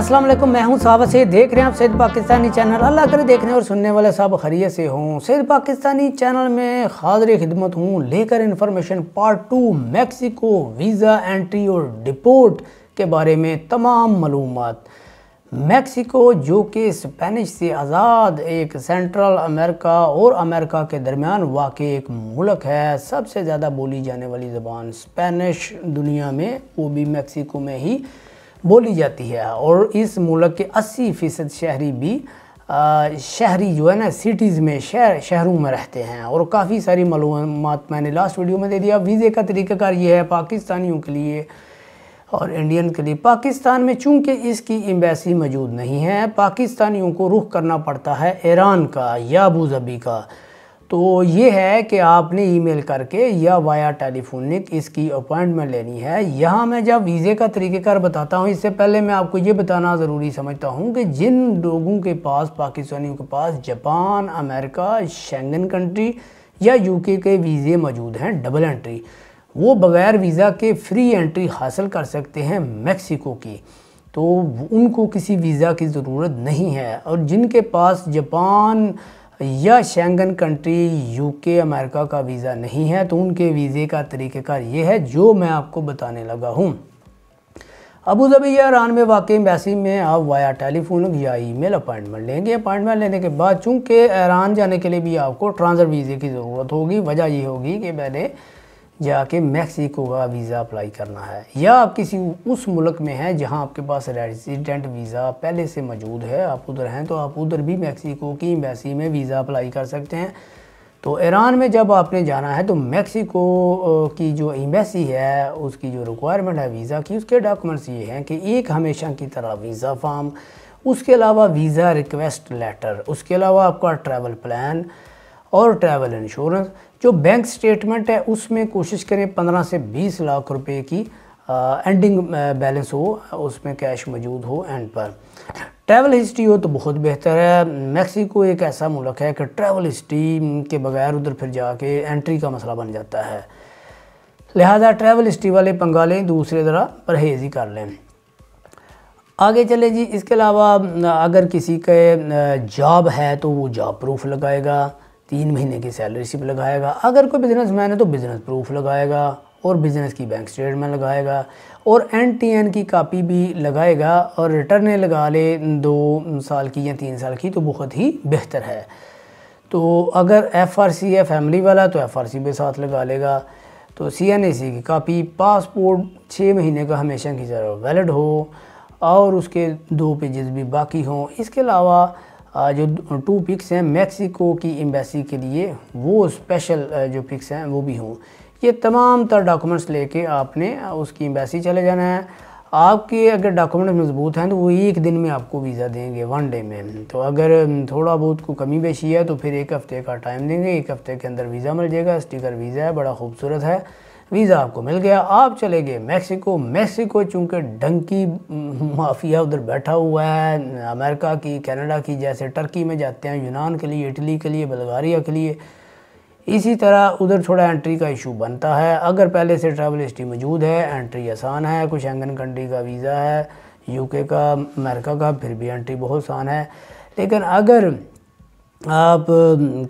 अस्सलाम वालेकुम मैं हूं साहब से देख रहे हैं आप सैद पाकिस्तानी चैनल अल्लाह करे देखने और सुनने वाले साहब खरीय से हूं सैद पाकिस्तानी चैनल में हाजिर खिदमत हूं लेकर information part two Mexico visa entry और डिपोर्ट के बारे में तमाम मालूम मैक्सिको जो कि स्पेनिश से आज़ाद एक सेंट्रल अमेरिका और अमेरिका के दरमियान वाकई एक मुल्क है सबसे ज़्यादा बोली जाने वाली ज़बान स्पेनिश दुनिया में वो भी मैक्सिको में ही बोली जाती है और इस मुल्क के 80 फ़ीसद शहरी भी आ, शहरी जो है ना सिटीज़ में शहर शहरों में रहते हैं और काफ़ी सारी मालूम मैंने लास्ट वीडियो में दे दिया वीज़े का तरीक़ाकार ये है पाकिस्तानियों के लिए और इंडियन के लिए पाकिस्तान में चूंकि इसकी एम्बेसी मौजूद नहीं है पाकिस्तानियों को रुख करना पड़ता है ईरान का या अबूजबी का तो ये है कि आपने ईमेल करके या वाया टेलीफोनिक इसकी अपॉइंटमेंट लेनी है यहाँ मैं जब वीज़े का तरीक़ेकार बताता हूँ इससे पहले मैं आपको ये बताना ज़रूरी समझता हूँ कि जिन लोगों के पास पाकिस्तानियों के पास जापान अमेरिका शेंगन कंट्री या यूके के वीज़े मौजूद हैं डबल एंट्री वो बग़ैर वीज़ा के फ्री एंट्री हासिल कर सकते हैं मेक्सिको की तो उनको किसी वीज़ा की ज़रूरत नहीं है और जिनके पास जापान या शेंगन कंट्री यूके अमेरिका का वीज़ा नहीं है तो उनके वीज़े का तरीक़ेकार ये है जो मैं आपको बताने लगा हूँ जबी या ईरान में वाकई एम्बेसी में आप वाया टेलीफोन या ईमेल अपॉइंटमेंट लेंगे अपॉइंटमेंट लेने के बाद चूँकि ईरान जाने के लिए भी आपको ट्रांसफ़र वीज़े की ज़रूरत होगी वजह ये होगी कि मैंने जाके मैक्सिको का वीज़ा अप्लाई करना है या आप किसी उस मुल्क में हैं जहां आपके पास रेजिडेंट वीज़ा पहले से मौजूद है आप उधर हैं तो आप उधर भी मैक्सिको की एम्बेसी में वीज़ा अप्लाई कर सकते हैं तो ईरान में जब आपने जाना है तो मैक्सिको की जो एम्बेसी है उसकी जो रिक्वायरमेंट है वीज़ा की उसके डॉक्यूमेंट्स ये हैं कि एक हमेशा की तरह वीज़ा फॉर्म उसके अलावा वीज़ा रिक्वेस्ट लेटर उसके अलावा आपका ट्रैवल प्लान और ट्रैवल इंश्योरेंस जो बैंक स्टेटमेंट है उसमें कोशिश करें पंद्रह से बीस लाख रुपए की आ, एंडिंग बैलेंस हो उसमें कैश मौजूद हो एंड पर ट्रैवल हिस्ट्री हो तो बहुत बेहतर है मैक्सिको एक ऐसा मुल्क है कि ट्रैवल हिस्ट्री के बगैर उधर फिर जाके एंट्री का मसला बन जाता है लिहाजा ट्रैवल हिस्ट्री वाले पंगा लें दूसरे ज़रा परहेज ही कर लें आगे चले जी इसके अलावा अगर किसी के जॉब है तो वो जॉब प्रूफ लगाएगा तीन महीने की सैलरी सिप लगाएगा अगर कोई बिज़नेस मैन है तो बिज़नेस प्रूफ लगाएगा और बिज़नेस की बैंक स्टेटमेंट लगाएगा और एन टी एन की कापी भी लगाएगा और रिटर्न लगा ले दो साल की या तीन साल की तो बहुत ही बेहतर है तो अगर एफ आर सी है फैमिली वाला तो एफ आर सी भी साथ लगा लेगा तो सी एन ए सी की कापी पासपोर्ट छः महीने का हमेशा की जरूरत वैलिड हो और उसके दो पेजेस भी बाकी हों इसके अलावा जो टू पिक्स हैं मैक्सिको की एम्बेसी के लिए वो स्पेशल जो पिक्स हैं वो भी हों ये तमाम तर डॉक्यूमेंट्स लेके आपने उसकी एम्बेसी चले जाना है आपके अगर डॉक्यूमेंट मजबूत हैं तो वो एक दिन में आपको वीज़ा देंगे वन डे में तो अगर थोड़ा बहुत को कमी बेशी है तो फिर एक हफ़्ते का टाइम देंगे एक हफ़्ते के अंदर वीज़ा मिल जाएगा स्टिकर वीज़ा है बड़ा खूबसूरत है वीज़ा आपको मिल गया आप चले गए मैक्सिको मैक्सिको चूँकि डंकी माफिया उधर बैठा हुआ है अमेरिका की कनाडा की जैसे टर्की में जाते हैं यूनान के लिए इटली के लिए बल्गारिया के लिए इसी तरह उधर थोड़ा एंट्री का इशू बनता है अगर पहले से ट्रैवल हिस्ट्री मौजूद है एंट्री आसान है कुछ एंगन कंट्री का वीज़ा है यूके का अमेरिका का फिर भी एंट्री बहुत आसान है लेकिन अगर आप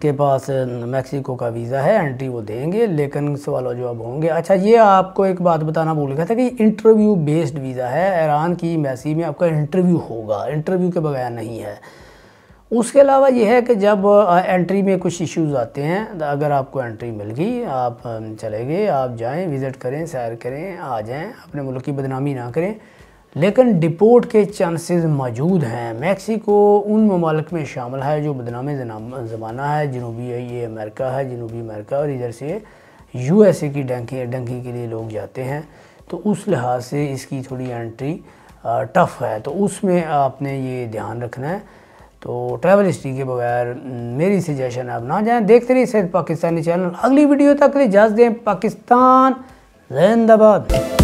के पास मेक्सिको का वीज़ा है एंट्री वो देंगे लेकिन सवाल जवाब होंगे अच्छा ये आपको एक बात बताना भूल गया था कि इंटरव्यू बेस्ड वीज़ा है ईरान की मैसी में आपका इंटरव्यू होगा इंटरव्यू के बगैर नहीं है उसके अलावा यह है कि जब एंट्री में कुछ इश्यूज आते हैं तो अगर आपको एंट्री मिल गई आप चले गए आप जाएँ विज़िट करें सैर करें आ जाएँ अपने मुल्क की बदनामी ना करें लेकिन डिपोर्ट के चांसेस मौजूद हैं मैक्सिको उन ममालक में शामिल है जो बदनाम ज़माना है जनूबी ये अमेरिका है जनूबी अमेरिका और इधर से यू एस ए की डंकी डंकी के लिए लोग जाते हैं तो उस लिहाज से इसकी थोड़ी एंट्री टफ़ है तो उसमें आपने ये ध्यान रखना है तो ट्रैवल हिस्ट्री के बगैर मेरी सजेशन आप ना जाएँ देखते रहिए सिर्फ पाकिस्तानी चैनल अगली वीडियो तक के इजाज़त दें पाकिस्तान जिंदाबाद